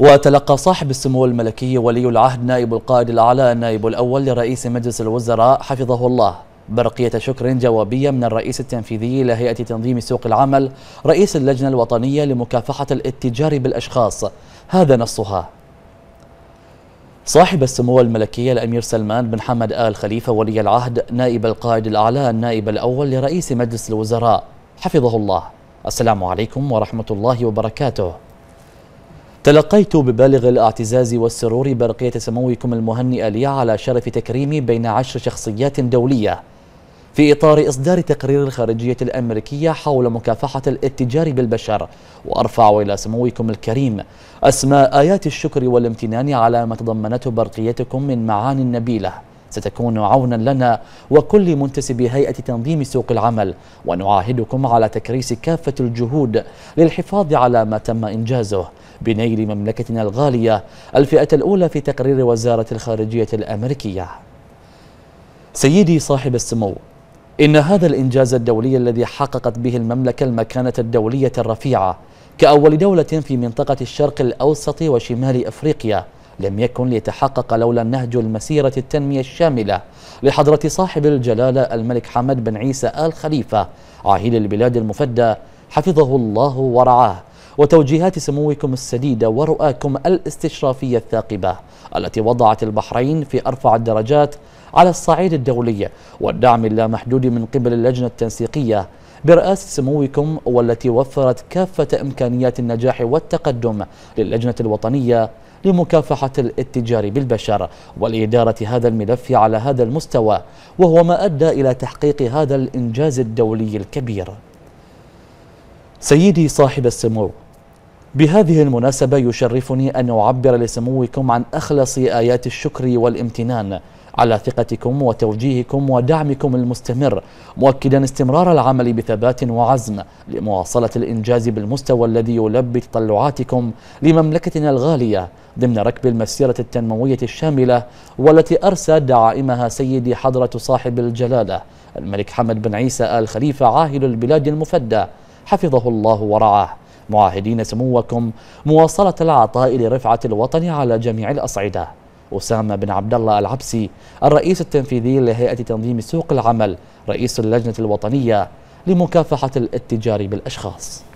وتلقى صاحب السمو الملكي ولي العهد نائب القائد الأعلى النائب الأول لرئيس مجلس الوزراء حفظه الله برقية شكر جوابية من الرئيس التنفيذي لهيئة تنظيم سوق العمل رئيس اللجنة الوطنية لمكافحة الاتجار بالأشخاص هذا نصها صاحب السمو الملكي الأمير سلمان بن حمد آل خليفة ولي العهد نائب القائد الأعلى النائب الأول لرئيس مجلس الوزراء حفظه الله السلام عليكم ورحمة الله وبركاته تلقيت ببالغ الاعتزاز والسرور برقية سموكم المهنئة لي على شرف تكريمي بين عشر شخصيات دولية في إطار إصدار تقرير الخارجية الأمريكية حول مكافحة الاتجار بالبشر وأرفع إلى سموكم الكريم أسماء آيات الشكر والامتنان على ما تضمنته برقيتكم من معان نبيلة ستكون عونا لنا وكل منتسبي هيئة تنظيم سوق العمل ونعاهدكم على تكريس كافة الجهود للحفاظ على ما تم إنجازه بنيل مملكتنا الغالية الفئة الأولى في تقرير وزارة الخارجية الأمريكية سيدي صاحب السمو إن هذا الإنجاز الدولي الذي حققت به المملكة المكانة الدولية الرفيعة كأول دولة في منطقة الشرق الأوسط وشمال أفريقيا لم يكن ليتحقق لولا نهج المسيرة التنمية الشاملة لحضرة صاحب الجلالة الملك حمد بن عيسى آل خليفة عاهل البلاد المفدى حفظه الله ورعاه وتوجيهات سموكم السديدة ورؤاكم الاستشرافية الثاقبة التي وضعت البحرين في أرفع الدرجات على الصعيد الدولي والدعم اللامحدود من قبل اللجنة التنسيقية برئاسة سموكم والتي وفرت كافة إمكانيات النجاح والتقدم للجنة الوطنية لمكافحة الاتجار بالبشر والإدارة هذا الملف على هذا المستوى وهو ما أدى إلى تحقيق هذا الإنجاز الدولي الكبير سيدي صاحب السمو بهذه المناسبة يشرفني أن أعبر لسموكم عن أخلص آيات الشكر والامتنان على ثقتكم وتوجيهكم ودعمكم المستمر مؤكدا استمرار العمل بثبات وعزم لمواصلة الإنجاز بالمستوى الذي يلبي تطلعاتكم لمملكتنا الغالية ضمن ركب المسيرة التنموية الشاملة والتي أرسى دعائمها سيدي حضرة صاحب الجلالة الملك حمد بن عيسى آل خليفة عاهل البلاد المفدى حفظه الله ورعاه معاهدين سموكم مواصلة العطاء لرفعة الوطن على جميع الأصعدة أسامة بن عبد الله العبسي الرئيس التنفيذي لهيئة تنظيم سوق العمل رئيس اللجنة الوطنية لمكافحة الاتجار بالأشخاص